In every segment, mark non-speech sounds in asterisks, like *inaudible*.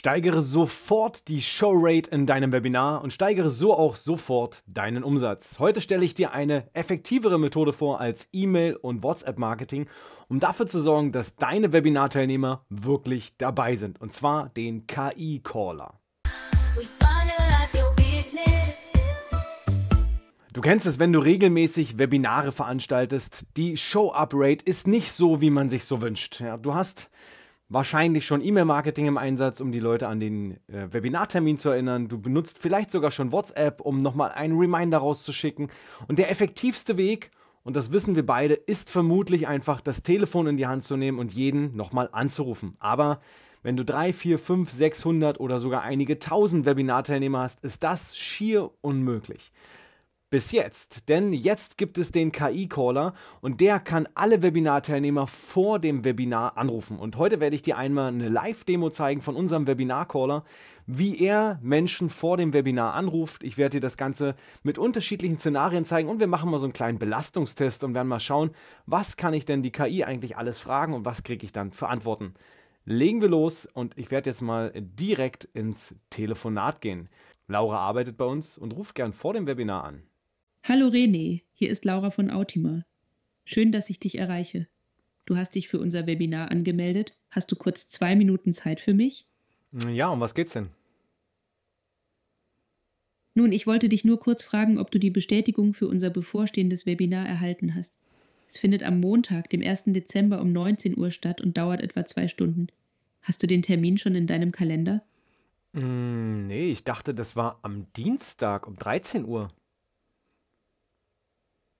Steigere sofort die Showrate in deinem Webinar und steigere so auch sofort deinen Umsatz. Heute stelle ich dir eine effektivere Methode vor als E-Mail und WhatsApp-Marketing, um dafür zu sorgen, dass deine Webinarteilnehmer wirklich dabei sind. Und zwar den KI-Caller. Du kennst es, wenn du regelmäßig Webinare veranstaltest. Die Show-Up-Rate ist nicht so, wie man sich so wünscht. Ja, du hast wahrscheinlich schon E-Mail-Marketing im Einsatz, um die Leute an den äh, Webinartermin zu erinnern. Du benutzt vielleicht sogar schon WhatsApp, um nochmal einen Reminder rauszuschicken. Und der effektivste Weg, und das wissen wir beide, ist vermutlich einfach das Telefon in die Hand zu nehmen und jeden nochmal anzurufen. Aber wenn du 3, 4, 5, 600 oder sogar einige tausend Webinarteilnehmer hast, ist das schier unmöglich. Bis jetzt, denn jetzt gibt es den KI-Caller und der kann alle Webinarteilnehmer vor dem Webinar anrufen. Und heute werde ich dir einmal eine Live-Demo zeigen von unserem Webinar-Caller, wie er Menschen vor dem Webinar anruft. Ich werde dir das Ganze mit unterschiedlichen Szenarien zeigen und wir machen mal so einen kleinen Belastungstest und werden mal schauen, was kann ich denn die KI eigentlich alles fragen und was kriege ich dann für Antworten. Legen wir los und ich werde jetzt mal direkt ins Telefonat gehen. Laura arbeitet bei uns und ruft gern vor dem Webinar an. Hallo René, hier ist Laura von Autima. Schön, dass ich dich erreiche. Du hast dich für unser Webinar angemeldet. Hast du kurz zwei Minuten Zeit für mich? Ja, um was geht's denn? Nun, ich wollte dich nur kurz fragen, ob du die Bestätigung für unser bevorstehendes Webinar erhalten hast. Es findet am Montag, dem 1. Dezember um 19 Uhr statt und dauert etwa zwei Stunden. Hast du den Termin schon in deinem Kalender? Mm, nee, ich dachte, das war am Dienstag um 13 Uhr.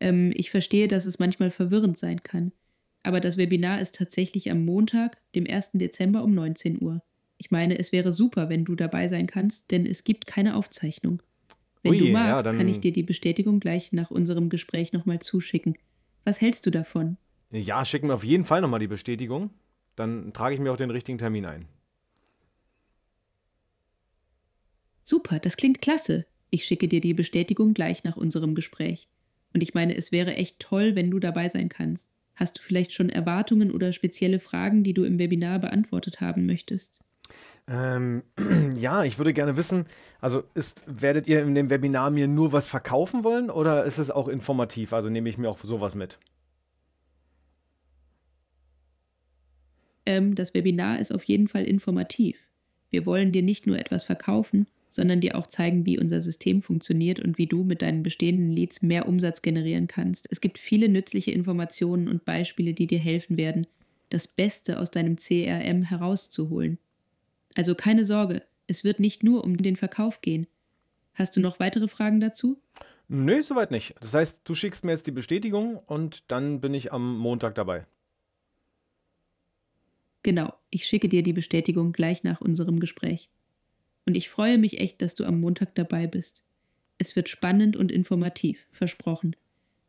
Ähm, ich verstehe, dass es manchmal verwirrend sein kann. Aber das Webinar ist tatsächlich am Montag, dem 1. Dezember um 19 Uhr. Ich meine, es wäre super, wenn du dabei sein kannst, denn es gibt keine Aufzeichnung. Wenn Ui, du magst, ja, kann ich dir die Bestätigung gleich nach unserem Gespräch nochmal zuschicken. Was hältst du davon? Ja, schick mir auf jeden Fall nochmal die Bestätigung. Dann trage ich mir auch den richtigen Termin ein. Super, das klingt klasse. Ich schicke dir die Bestätigung gleich nach unserem Gespräch. Und ich meine, es wäre echt toll, wenn du dabei sein kannst. Hast du vielleicht schon Erwartungen oder spezielle Fragen, die du im Webinar beantwortet haben möchtest? Ähm, *clears throat* ja, ich würde gerne wissen, also ist, werdet ihr in dem Webinar mir nur was verkaufen wollen oder ist es auch informativ? Also nehme ich mir auch sowas mit? Ähm, das Webinar ist auf jeden Fall informativ. Wir wollen dir nicht nur etwas verkaufen, sondern dir auch zeigen, wie unser System funktioniert und wie du mit deinen bestehenden Leads mehr Umsatz generieren kannst. Es gibt viele nützliche Informationen und Beispiele, die dir helfen werden, das Beste aus deinem CRM herauszuholen. Also keine Sorge, es wird nicht nur um den Verkauf gehen. Hast du noch weitere Fragen dazu? Nö, soweit nicht. Das heißt, du schickst mir jetzt die Bestätigung und dann bin ich am Montag dabei. Genau, ich schicke dir die Bestätigung gleich nach unserem Gespräch und ich freue mich echt, dass du am Montag dabei bist. Es wird spannend und informativ, versprochen.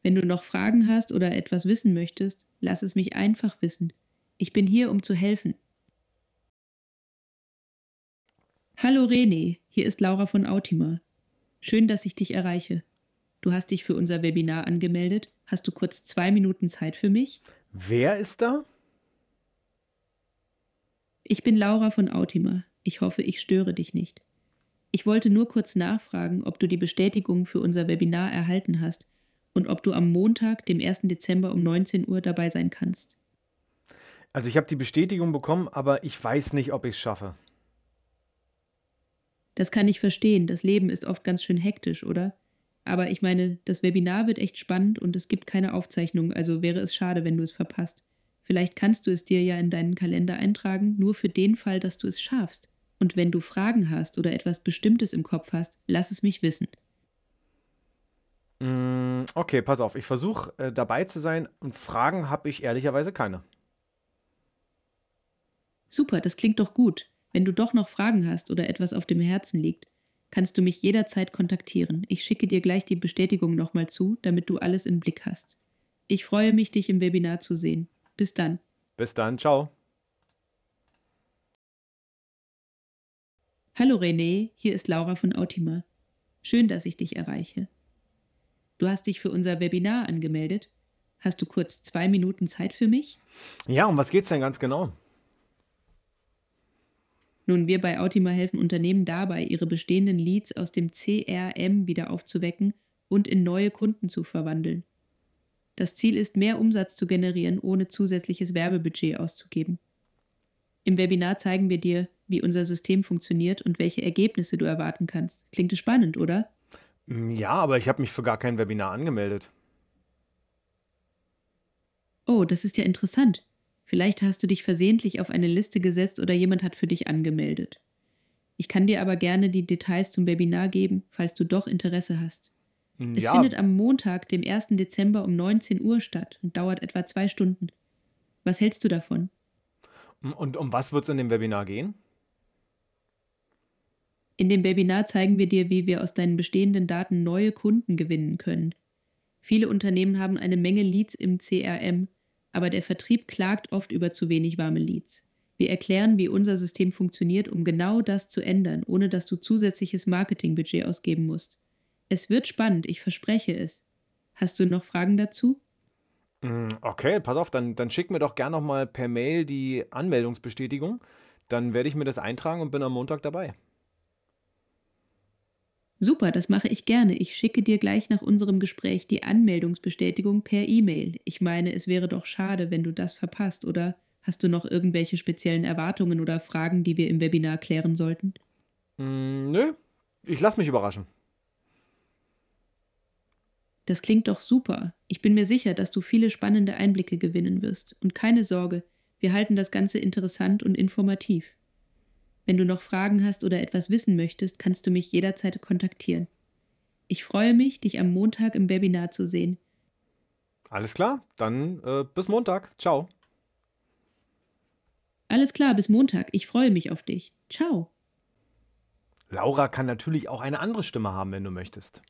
Wenn du noch Fragen hast oder etwas wissen möchtest, lass es mich einfach wissen. Ich bin hier, um zu helfen. Hallo René, hier ist Laura von Autima. Schön, dass ich dich erreiche. Du hast dich für unser Webinar angemeldet. Hast du kurz zwei Minuten Zeit für mich? Wer ist da? Ich bin Laura von Autima. Ich hoffe, ich störe dich nicht. Ich wollte nur kurz nachfragen, ob du die Bestätigung für unser Webinar erhalten hast und ob du am Montag, dem 1. Dezember um 19 Uhr dabei sein kannst. Also ich habe die Bestätigung bekommen, aber ich weiß nicht, ob ich es schaffe. Das kann ich verstehen. Das Leben ist oft ganz schön hektisch, oder? Aber ich meine, das Webinar wird echt spannend und es gibt keine Aufzeichnung, also wäre es schade, wenn du es verpasst. Vielleicht kannst du es dir ja in deinen Kalender eintragen, nur für den Fall, dass du es schaffst. Und wenn du Fragen hast oder etwas Bestimmtes im Kopf hast, lass es mich wissen. Mm, okay, pass auf, ich versuche äh, dabei zu sein und Fragen habe ich ehrlicherweise keine. Super, das klingt doch gut. Wenn du doch noch Fragen hast oder etwas auf dem Herzen liegt, kannst du mich jederzeit kontaktieren. Ich schicke dir gleich die Bestätigung nochmal zu, damit du alles im Blick hast. Ich freue mich, dich im Webinar zu sehen. Bis dann. Bis dann, ciao. Hallo René, hier ist Laura von Autima. Schön, dass ich dich erreiche. Du hast dich für unser Webinar angemeldet. Hast du kurz zwei Minuten Zeit für mich? Ja, um was geht's denn ganz genau? Nun, wir bei Autima helfen Unternehmen dabei, ihre bestehenden Leads aus dem CRM wieder aufzuwecken und in neue Kunden zu verwandeln. Das Ziel ist, mehr Umsatz zu generieren, ohne zusätzliches Werbebudget auszugeben. Im Webinar zeigen wir dir, wie unser System funktioniert und welche Ergebnisse du erwarten kannst. Klingt es spannend, oder? Mm, ja, aber ich habe mich für gar kein Webinar angemeldet. Oh, das ist ja interessant. Vielleicht hast du dich versehentlich auf eine Liste gesetzt oder jemand hat für dich angemeldet. Ich kann dir aber gerne die Details zum Webinar geben, falls du doch Interesse hast. Mm, es ja. findet am Montag, dem 1. Dezember um 19 Uhr statt und dauert etwa zwei Stunden. Was hältst du davon? Mm, und um was wird es in dem Webinar gehen? In dem Webinar zeigen wir dir, wie wir aus deinen bestehenden Daten neue Kunden gewinnen können. Viele Unternehmen haben eine Menge Leads im CRM, aber der Vertrieb klagt oft über zu wenig warme Leads. Wir erklären, wie unser System funktioniert, um genau das zu ändern, ohne dass du zusätzliches Marketingbudget ausgeben musst. Es wird spannend, ich verspreche es. Hast du noch Fragen dazu? Mm, okay, pass auf, dann, dann schick mir doch gern nochmal per Mail die Anmeldungsbestätigung. Dann werde ich mir das eintragen und bin am Montag dabei. Super, das mache ich gerne. Ich schicke dir gleich nach unserem Gespräch die Anmeldungsbestätigung per E-Mail. Ich meine, es wäre doch schade, wenn du das verpasst, oder? Hast du noch irgendwelche speziellen Erwartungen oder Fragen, die wir im Webinar klären sollten? Mm, nö, ich lasse mich überraschen. Das klingt doch super. Ich bin mir sicher, dass du viele spannende Einblicke gewinnen wirst. Und keine Sorge, wir halten das Ganze interessant und informativ. Wenn du noch Fragen hast oder etwas wissen möchtest, kannst du mich jederzeit kontaktieren. Ich freue mich, dich am Montag im Webinar zu sehen. Alles klar, dann äh, bis Montag. Ciao. Alles klar, bis Montag. Ich freue mich auf dich. Ciao. Laura kann natürlich auch eine andere Stimme haben, wenn du möchtest.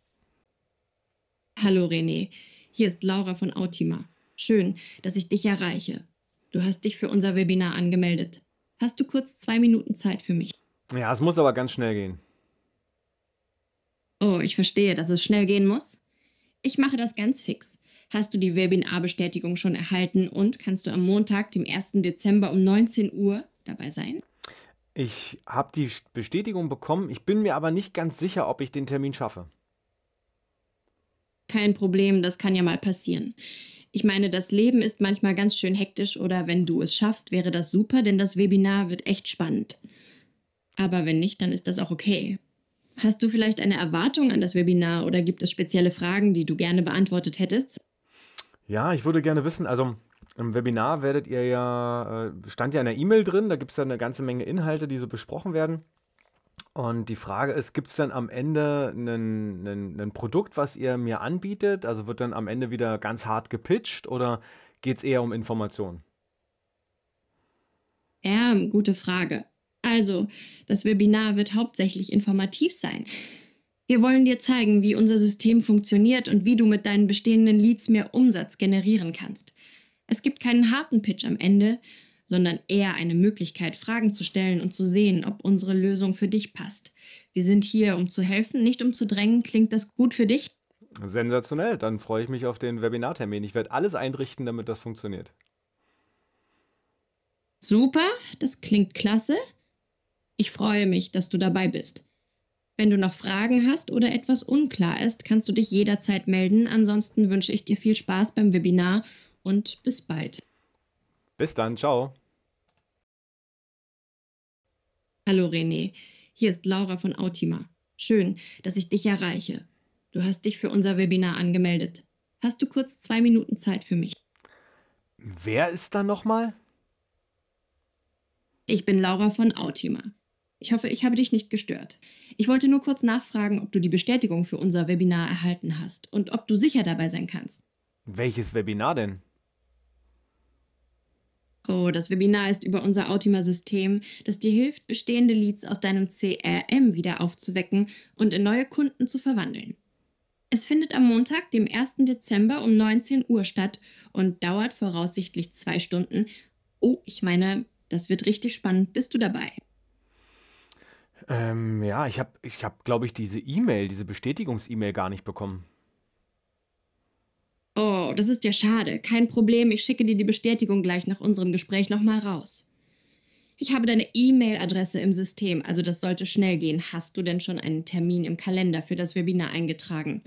Hallo René, hier ist Laura von Autima. Schön, dass ich dich erreiche. Du hast dich für unser Webinar angemeldet. Hast du kurz zwei Minuten Zeit für mich? Ja, es muss aber ganz schnell gehen. Oh, ich verstehe, dass es schnell gehen muss. Ich mache das ganz fix. Hast du die Webinar-Bestätigung schon erhalten und kannst du am Montag, dem 1. Dezember um 19 Uhr dabei sein? Ich habe die Bestätigung bekommen, ich bin mir aber nicht ganz sicher, ob ich den Termin schaffe. Kein Problem, das kann ja mal passieren. Ich meine, das Leben ist manchmal ganz schön hektisch oder wenn du es schaffst, wäre das super, denn das Webinar wird echt spannend. Aber wenn nicht, dann ist das auch okay. Hast du vielleicht eine Erwartung an das Webinar oder gibt es spezielle Fragen, die du gerne beantwortet hättest? Ja, ich würde gerne wissen, also im Webinar werdet ihr ja, äh, stand ja in der E-Mail drin, da gibt es ja eine ganze Menge Inhalte, die so besprochen werden. Und die Frage ist, gibt es dann am Ende ein Produkt, was ihr mir anbietet? Also wird dann am Ende wieder ganz hart gepitcht oder geht es eher um Informationen? Ja, gute Frage. Also, das Webinar wird hauptsächlich informativ sein. Wir wollen dir zeigen, wie unser System funktioniert und wie du mit deinen bestehenden Leads mehr Umsatz generieren kannst. Es gibt keinen harten Pitch am Ende, sondern eher eine Möglichkeit, Fragen zu stellen und zu sehen, ob unsere Lösung für dich passt. Wir sind hier, um zu helfen, nicht um zu drängen. Klingt das gut für dich? Sensationell. Dann freue ich mich auf den Webinartermin. Ich werde alles einrichten, damit das funktioniert. Super, das klingt klasse. Ich freue mich, dass du dabei bist. Wenn du noch Fragen hast oder etwas unklar ist, kannst du dich jederzeit melden. Ansonsten wünsche ich dir viel Spaß beim Webinar und bis bald. Bis dann, ciao. Hallo René, hier ist Laura von Autima. Schön, dass ich dich erreiche. Du hast dich für unser Webinar angemeldet. Hast du kurz zwei Minuten Zeit für mich? Wer ist da nochmal? Ich bin Laura von Autima. Ich hoffe, ich habe dich nicht gestört. Ich wollte nur kurz nachfragen, ob du die Bestätigung für unser Webinar erhalten hast und ob du sicher dabei sein kannst. Welches Webinar denn? Oh, das Webinar ist über unser Autima-System, das dir hilft, bestehende Leads aus deinem CRM wieder aufzuwecken und in neue Kunden zu verwandeln. Es findet am Montag, dem 1. Dezember um 19 Uhr statt und dauert voraussichtlich zwei Stunden. Oh, ich meine, das wird richtig spannend. Bist du dabei? Ähm, ja, ich habe, ich hab, glaube ich, diese E-Mail, diese Bestätigungs-E-Mail gar nicht bekommen. Oh, das ist ja schade. Kein Problem, ich schicke dir die Bestätigung gleich nach unserem Gespräch nochmal raus. Ich habe deine E-Mail-Adresse im System, also das sollte schnell gehen. Hast du denn schon einen Termin im Kalender für das Webinar eingetragen?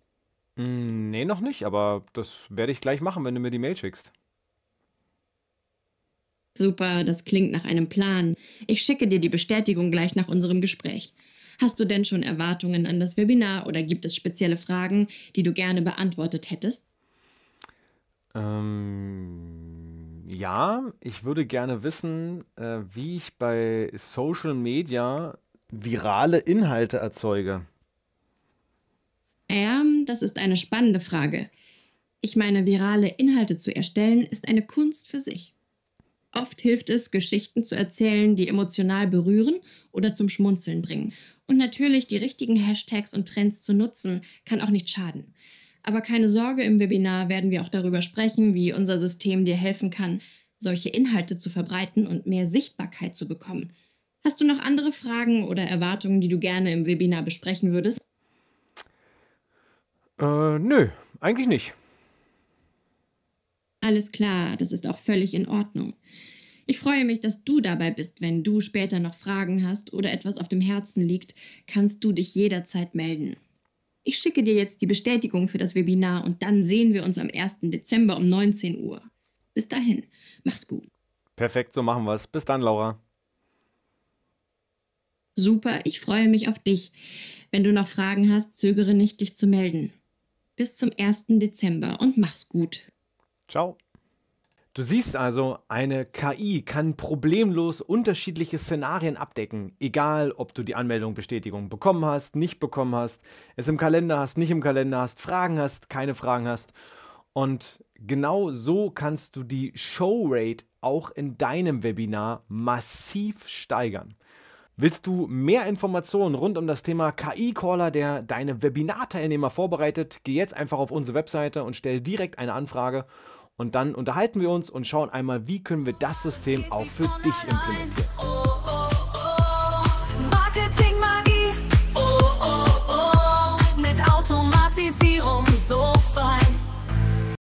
Hm, nee, noch nicht, aber das werde ich gleich machen, wenn du mir die Mail schickst. Super, das klingt nach einem Plan. Ich schicke dir die Bestätigung gleich nach unserem Gespräch. Hast du denn schon Erwartungen an das Webinar oder gibt es spezielle Fragen, die du gerne beantwortet hättest? Ähm, ja, ich würde gerne wissen, äh, wie ich bei Social Media virale Inhalte erzeuge. Ja, ähm, das ist eine spannende Frage. Ich meine, virale Inhalte zu erstellen ist eine Kunst für sich. Oft hilft es, Geschichten zu erzählen, die emotional berühren oder zum Schmunzeln bringen. Und natürlich die richtigen Hashtags und Trends zu nutzen, kann auch nicht schaden. Aber keine Sorge, im Webinar werden wir auch darüber sprechen, wie unser System dir helfen kann, solche Inhalte zu verbreiten und mehr Sichtbarkeit zu bekommen. Hast du noch andere Fragen oder Erwartungen, die du gerne im Webinar besprechen würdest? Äh, nö, eigentlich nicht. Alles klar, das ist auch völlig in Ordnung. Ich freue mich, dass du dabei bist. Wenn du später noch Fragen hast oder etwas auf dem Herzen liegt, kannst du dich jederzeit melden. Ich schicke dir jetzt die Bestätigung für das Webinar und dann sehen wir uns am 1. Dezember um 19 Uhr. Bis dahin, mach's gut. Perfekt, so machen wir's. Bis dann, Laura. Super, ich freue mich auf dich. Wenn du noch Fragen hast, zögere nicht, dich zu melden. Bis zum 1. Dezember und mach's gut. Ciao. Du siehst also, eine KI kann problemlos unterschiedliche Szenarien abdecken, egal ob du die Anmeldung Bestätigung bekommen hast, nicht bekommen hast, es im Kalender hast, nicht im Kalender hast, Fragen hast, keine Fragen hast. Und genau so kannst du die Show Rate auch in deinem Webinar massiv steigern. Willst du mehr Informationen rund um das Thema KI-Caller, der deine Webinarteilnehmer vorbereitet? Geh jetzt einfach auf unsere Webseite und stell direkt eine Anfrage und dann unterhalten wir uns und schauen einmal, wie können wir das System auch für dich implementieren. Marketing, Marketing.